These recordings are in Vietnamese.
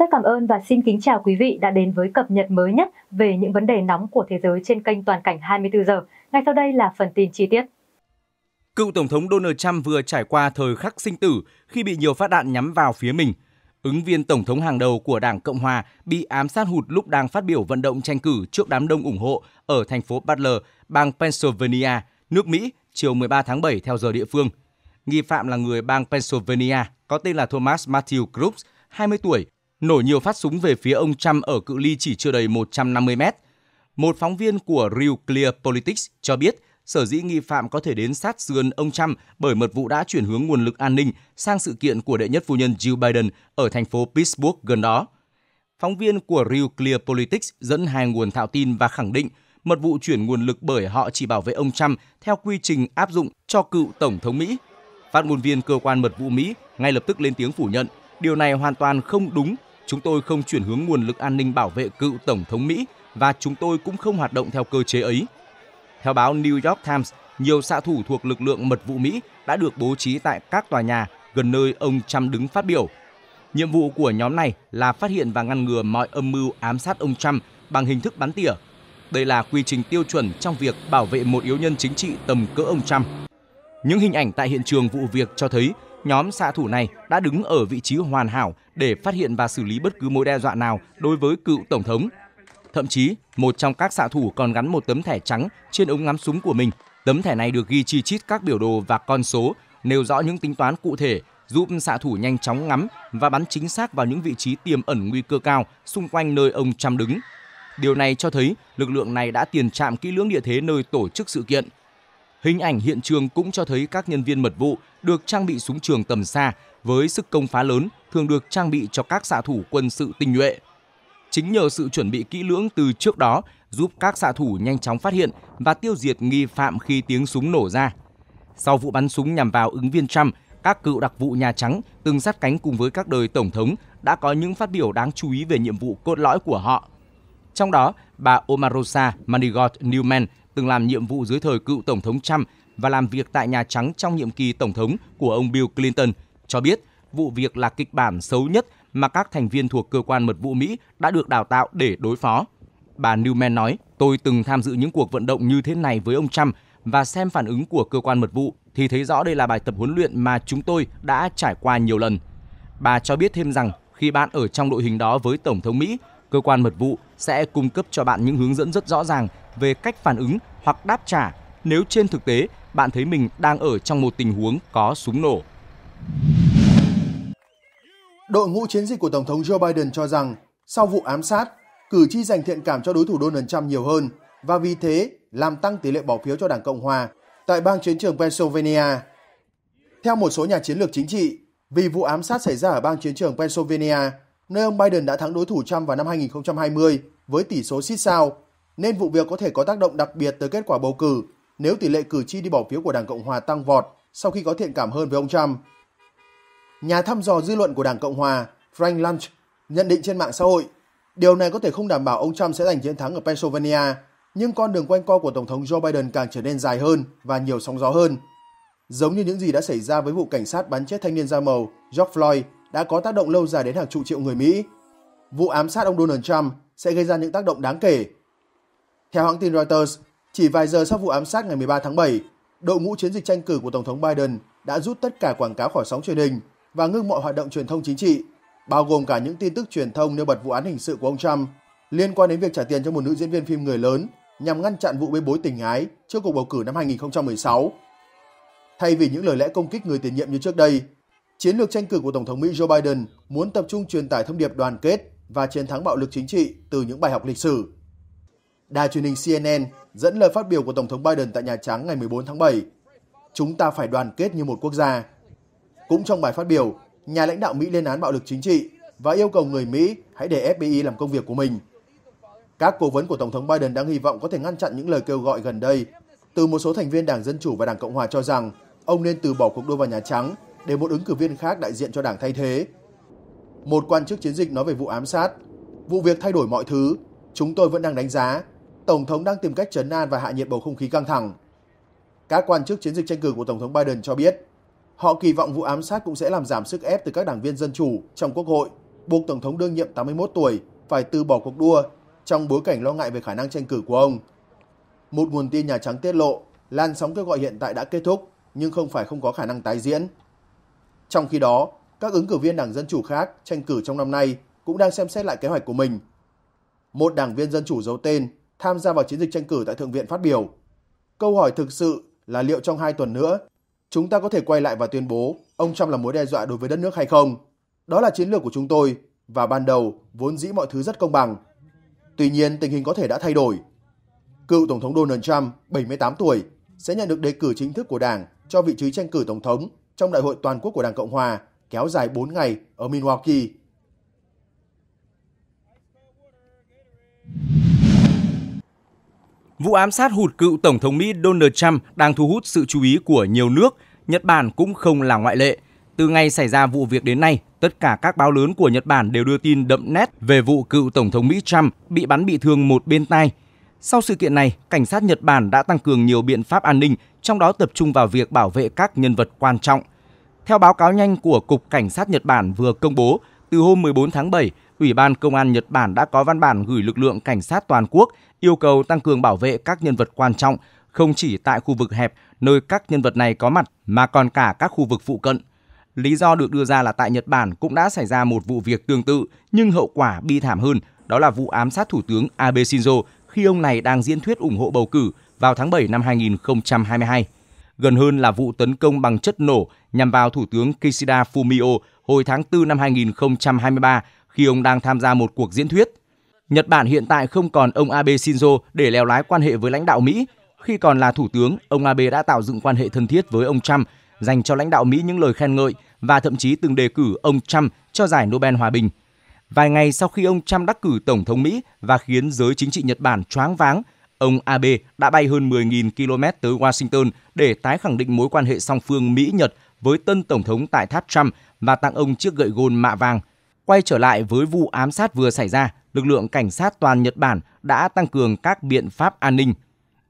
Rất cảm ơn và xin kính chào quý vị đã đến với cập nhật mới nhất về những vấn đề nóng của thế giới trên kênh Toàn cảnh 24 giờ. Ngay sau đây là phần tin chi tiết. Cựu Tổng thống Donald Trump vừa trải qua thời khắc sinh tử khi bị nhiều phát đạn nhắm vào phía mình. Ứng viên Tổng thống hàng đầu của Đảng Cộng Hòa bị ám sát hụt lúc đang phát biểu vận động tranh cử trước đám đông ủng hộ ở thành phố Butler, bang Pennsylvania, nước Mỹ chiều 13 tháng 7 theo giờ địa phương. Nghi phạm là người bang Pennsylvania có tên là Thomas Matthew Crooks, 20 tuổi, nổ nhiều phát súng về phía ông Trump ở cự ly chỉ chưa đầy 150 mét. Một phóng viên của Real Clear Politics cho biết sở dĩ nghi phạm có thể đến sát sườn ông Trump bởi mật vụ đã chuyển hướng nguồn lực an ninh sang sự kiện của đệ nhất phu nhân Jill Biden ở thành phố Pittsburgh gần đó. Phóng viên của Real Clear Politics dẫn hai nguồn thạo tin và khẳng định mật vụ chuyển nguồn lực bởi họ chỉ bảo vệ ông Trump theo quy trình áp dụng cho cựu Tổng thống Mỹ. Phát ngôn viên cơ quan mật vụ Mỹ ngay lập tức lên tiếng phủ nhận điều này hoàn toàn không đúng Chúng tôi không chuyển hướng nguồn lực an ninh bảo vệ cựu Tổng thống Mỹ và chúng tôi cũng không hoạt động theo cơ chế ấy. Theo báo New York Times, nhiều xạ thủ thuộc lực lượng mật vụ Mỹ đã được bố trí tại các tòa nhà gần nơi ông Trump đứng phát biểu. Nhiệm vụ của nhóm này là phát hiện và ngăn ngừa mọi âm mưu ám sát ông Trump bằng hình thức bắn tỉa. Đây là quy trình tiêu chuẩn trong việc bảo vệ một yếu nhân chính trị tầm cỡ ông Trump. Những hình ảnh tại hiện trường vụ việc cho thấy nhóm xạ thủ này đã đứng ở vị trí hoàn hảo để phát hiện và xử lý bất cứ mối đe dọa nào đối với cựu tổng thống. Thậm chí, một trong các xạ thủ còn gắn một tấm thẻ trắng trên ống ngắm súng của mình. Tấm thẻ này được ghi chi chít các biểu đồ và con số, nêu rõ những tính toán cụ thể giúp xạ thủ nhanh chóng ngắm và bắn chính xác vào những vị trí tiềm ẩn nguy cơ cao xung quanh nơi ông Trump đứng. Điều này cho thấy lực lượng này đã tiền trạm kỹ lưỡng địa thế nơi tổ chức sự kiện – Hình ảnh hiện trường cũng cho thấy các nhân viên mật vụ được trang bị súng trường tầm xa với sức công phá lớn thường được trang bị cho các xạ thủ quân sự tinh nhuệ. Chính nhờ sự chuẩn bị kỹ lưỡng từ trước đó giúp các xạ thủ nhanh chóng phát hiện và tiêu diệt nghi phạm khi tiếng súng nổ ra. Sau vụ bắn súng nhằm vào ứng viên Trump, các cựu đặc vụ Nhà Trắng từng sát cánh cùng với các đời Tổng thống đã có những phát biểu đáng chú ý về nhiệm vụ cốt lõi của họ. Trong đó, bà Omarosa Manigault Newman từng làm nhiệm vụ dưới thời cựu Tổng thống Trump và làm việc tại Nhà Trắng trong nhiệm kỳ Tổng thống của ông Bill Clinton, cho biết vụ việc là kịch bản xấu nhất mà các thành viên thuộc cơ quan mật vụ Mỹ đã được đào tạo để đối phó. Bà Newman nói, tôi từng tham dự những cuộc vận động như thế này với ông Trump và xem phản ứng của cơ quan mật vụ thì thấy rõ đây là bài tập huấn luyện mà chúng tôi đã trải qua nhiều lần. Bà cho biết thêm rằng khi bạn ở trong đội hình đó với Tổng thống Mỹ cơ quan mật vụ sẽ cung cấp cho bạn những hướng dẫn rất rõ ràng về cách phản ứng hoặc đáp trả nếu trên thực tế bạn thấy mình đang ở trong một tình huống có súng nổ. Đội ngũ chiến dịch của Tổng thống Joe Biden cho rằng sau vụ ám sát, cử tri dành thiện cảm cho đối thủ Donald Trump nhiều hơn và vì thế làm tăng tỷ lệ bỏ phiếu cho Đảng Cộng Hòa tại bang chiến trường Pennsylvania. Theo một số nhà chiến lược chính trị, vì vụ ám sát xảy ra ở bang chiến trường Pennsylvania nơi ông Biden đã thắng đối thủ Trump vào năm 2020 với tỷ số xít sao, nên vụ việc có thể có tác động đặc biệt tới kết quả bầu cử nếu tỷ lệ cử tri đi bỏ phiếu của Đảng Cộng Hòa tăng vọt sau khi có thiện cảm hơn với ông Trump. Nhà thăm dò dư luận của Đảng Cộng Hòa Frank Lunch nhận định trên mạng xã hội, điều này có thể không đảm bảo ông Trump sẽ giành chiến thắng ở Pennsylvania, nhưng con đường quanh co của Tổng thống Joe Biden càng trở nên dài hơn và nhiều sóng gió hơn. Giống như những gì đã xảy ra với vụ cảnh sát bắn chết thanh niên da màu George Floyd đã có tác động lâu dài đến hàng chục triệu người Mỹ. Vụ ám sát ông Donald Trump sẽ gây ra những tác động đáng kể. Theo hãng tin Reuters, chỉ vài giờ sau vụ ám sát ngày 13 tháng 7, đội ngũ chiến dịch tranh cử của Tổng thống Biden đã rút tất cả quảng cáo khỏi sóng truyền hình và ngưng mọi hoạt động truyền thông chính trị, bao gồm cả những tin tức truyền thông nêu bật vụ án hình sự của ông Trump liên quan đến việc trả tiền cho một nữ diễn viên phim người lớn nhằm ngăn chặn vụ bê bối tình ái trước cuộc bầu cử năm 2016. Thay vì những lời lẽ công kích người tiền nhiệm như trước đây, Chiến lược tranh cử của Tổng thống Mỹ Joe Biden muốn tập trung truyền tải thông điệp đoàn kết và chiến thắng bạo lực chính trị từ những bài học lịch sử. Đài truyền hình CNN dẫn lời phát biểu của Tổng thống Biden tại Nhà Trắng ngày 14 tháng 7. Chúng ta phải đoàn kết như một quốc gia. Cũng trong bài phát biểu, nhà lãnh đạo Mỹ lên án bạo lực chính trị và yêu cầu người Mỹ hãy để FBI làm công việc của mình. Các cố vấn của Tổng thống Biden đang hy vọng có thể ngăn chặn những lời kêu gọi gần đây từ một số thành viên Đảng Dân Chủ và Đảng Cộng Hòa cho rằng ông nên từ bỏ cuộc đua vào Nhà Trắng để một ứng cử viên khác đại diện cho đảng thay thế. Một quan chức chiến dịch nói về vụ ám sát. Vụ việc thay đổi mọi thứ, chúng tôi vẫn đang đánh giá. Tổng thống đang tìm cách chấn an và hạ nhiệt bầu không khí căng thẳng. Các quan chức chiến dịch tranh cử của Tổng thống Biden cho biết, họ kỳ vọng vụ ám sát cũng sẽ làm giảm sức ép từ các đảng viên dân chủ trong Quốc hội, buộc Tổng thống đương nhiệm 81 tuổi phải từ bỏ cuộc đua trong bối cảnh lo ngại về khả năng tranh cử của ông. Một nguồn tin Nhà Trắng tiết lộ, làn sóng kêu gọi hiện tại đã kết thúc nhưng không phải không có khả năng tái diễn. Trong khi đó, các ứng cử viên Đảng Dân Chủ khác tranh cử trong năm nay cũng đang xem xét lại kế hoạch của mình. Một đảng viên Dân Chủ giấu tên tham gia vào chiến dịch tranh cử tại Thượng viện phát biểu. Câu hỏi thực sự là liệu trong hai tuần nữa, chúng ta có thể quay lại và tuyên bố ông Trump là mối đe dọa đối với đất nước hay không? Đó là chiến lược của chúng tôi và ban đầu vốn dĩ mọi thứ rất công bằng. Tuy nhiên, tình hình có thể đã thay đổi. Cựu Tổng thống Donald Trump, 78 tuổi, sẽ nhận được đề cử chính thức của đảng cho vị trí tranh cử Tổng thống trong Đại hội Toàn quốc của Đảng Cộng Hòa kéo dài 4 ngày ở Milwaukee. Vụ ám sát hụt cựu Tổng thống Mỹ Donald Trump đang thu hút sự chú ý của nhiều nước, Nhật Bản cũng không là ngoại lệ. Từ ngày xảy ra vụ việc đến nay, tất cả các báo lớn của Nhật Bản đều đưa tin đậm nét về vụ cựu Tổng thống Mỹ Trump bị bắn bị thương một bên tai – sau sự kiện này, cảnh sát Nhật Bản đã tăng cường nhiều biện pháp an ninh, trong đó tập trung vào việc bảo vệ các nhân vật quan trọng. Theo báo cáo nhanh của Cục Cảnh sát Nhật Bản vừa công bố, từ hôm 14 tháng 7, Ủy ban Công an Nhật Bản đã có văn bản gửi lực lượng cảnh sát toàn quốc yêu cầu tăng cường bảo vệ các nhân vật quan trọng, không chỉ tại khu vực hẹp nơi các nhân vật này có mặt mà còn cả các khu vực phụ cận. Lý do được đưa ra là tại Nhật Bản cũng đã xảy ra một vụ việc tương tự nhưng hậu quả bi thảm hơn, đó là vụ ám sát thủ tướng Abe Shinzo khi ông này đang diễn thuyết ủng hộ bầu cử vào tháng 7 năm 2022. Gần hơn là vụ tấn công bằng chất nổ nhằm vào Thủ tướng Kishida Fumio hồi tháng 4 năm 2023 khi ông đang tham gia một cuộc diễn thuyết. Nhật Bản hiện tại không còn ông Abe Shinzo để leo lái quan hệ với lãnh đạo Mỹ. Khi còn là thủ tướng, ông Abe đã tạo dựng quan hệ thân thiết với ông Trump, dành cho lãnh đạo Mỹ những lời khen ngợi và thậm chí từng đề cử ông Trump cho giải Nobel Hòa bình – Vài ngày sau khi ông Trump đắc cử Tổng thống Mỹ và khiến giới chính trị Nhật Bản choáng váng, ông Abe đã bay hơn 10.000 km tới Washington để tái khẳng định mối quan hệ song phương Mỹ-Nhật với tân Tổng thống tại tháp Trump và tặng ông chiếc gậy gôn mạ vàng. Quay trở lại với vụ ám sát vừa xảy ra, lực lượng cảnh sát toàn Nhật Bản đã tăng cường các biện pháp an ninh.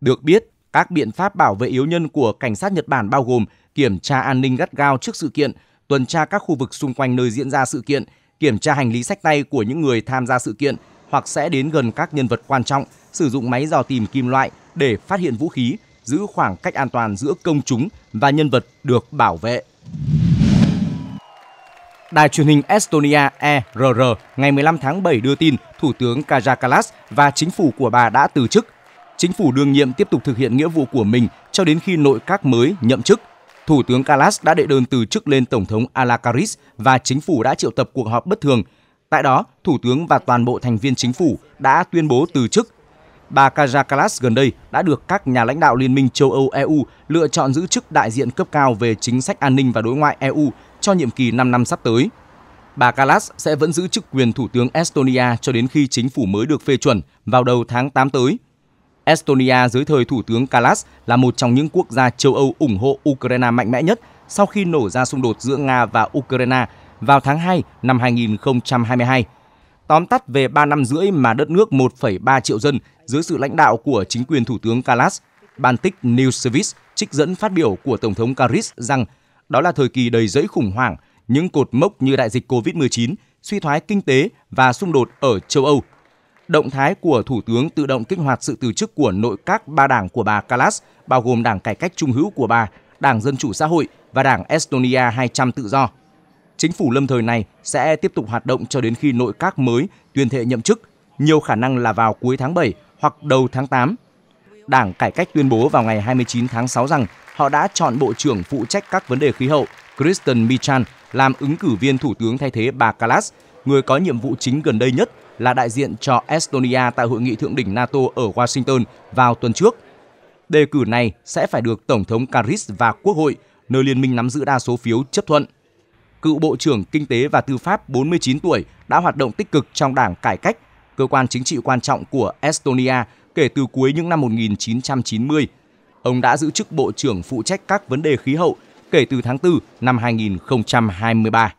Được biết, các biện pháp bảo vệ yếu nhân của cảnh sát Nhật Bản bao gồm kiểm tra an ninh gắt gao trước sự kiện, tuần tra các khu vực xung quanh nơi diễn ra sự kiện – kiểm tra hành lý sách tay của những người tham gia sự kiện hoặc sẽ đến gần các nhân vật quan trọng, sử dụng máy dò tìm kim loại để phát hiện vũ khí, giữ khoảng cách an toàn giữa công chúng và nhân vật được bảo vệ. Đài truyền hình Estonia ERR ngày 15 tháng 7 đưa tin Thủ tướng Kaja Kallas và chính phủ của bà đã từ chức. Chính phủ đương nhiệm tiếp tục thực hiện nghĩa vụ của mình cho đến khi nội các mới nhậm chức. Thủ tướng Kalas đã đệ đơn từ chức lên Tổng thống Alakaris và chính phủ đã triệu tập cuộc họp bất thường. Tại đó, Thủ tướng và toàn bộ thành viên chính phủ đã tuyên bố từ chức. Bà Kaja Kalas gần đây đã được các nhà lãnh đạo Liên minh châu Âu EU lựa chọn giữ chức đại diện cấp cao về chính sách an ninh và đối ngoại EU cho nhiệm kỳ 5 năm sắp tới. Bà Kalas sẽ vẫn giữ chức quyền Thủ tướng Estonia cho đến khi chính phủ mới được phê chuẩn vào đầu tháng 8 tới – Estonia dưới thời Thủ tướng Kalas là một trong những quốc gia châu Âu ủng hộ Ukraine mạnh mẽ nhất sau khi nổ ra xung đột giữa Nga và Ukraine vào tháng 2 năm 2022. Tóm tắt về 3 năm rưỡi mà đất nước 1,3 triệu dân dưới sự lãnh đạo của chính quyền Thủ tướng Kalas, Baltic News Service trích dẫn phát biểu của Tổng thống Karis rằng đó là thời kỳ đầy rẫy khủng hoảng, những cột mốc như đại dịch COVID-19, suy thoái kinh tế và xung đột ở châu Âu động thái của Thủ tướng tự động kích hoạt sự từ chức của nội các ba đảng của bà Kalas bao gồm Đảng Cải cách Trung hữu của bà, Đảng Dân chủ xã hội và Đảng Estonia 200 tự do. Chính phủ lâm thời này sẽ tiếp tục hoạt động cho đến khi nội các mới tuyên thệ nhậm chức, nhiều khả năng là vào cuối tháng 7 hoặc đầu tháng 8. Đảng Cải cách tuyên bố vào ngày 29 tháng 6 rằng họ đã chọn Bộ trưởng phụ trách các vấn đề khí hậu Kristen Michan làm ứng cử viên Thủ tướng thay thế bà Kalas, người có nhiệm vụ chính gần đây nhất là đại diện cho Estonia tại hội nghị thượng đỉnh NATO ở Washington vào tuần trước. Đề cử này sẽ phải được Tổng thống Karis và Quốc hội, nơi liên minh nắm giữ đa số phiếu chấp thuận. Cựu Bộ trưởng Kinh tế và Tư pháp 49 tuổi đã hoạt động tích cực trong đảng cải cách, cơ quan chính trị quan trọng của Estonia kể từ cuối những năm 1990. Ông đã giữ chức Bộ trưởng phụ trách các vấn đề khí hậu kể từ tháng 4 năm 2023.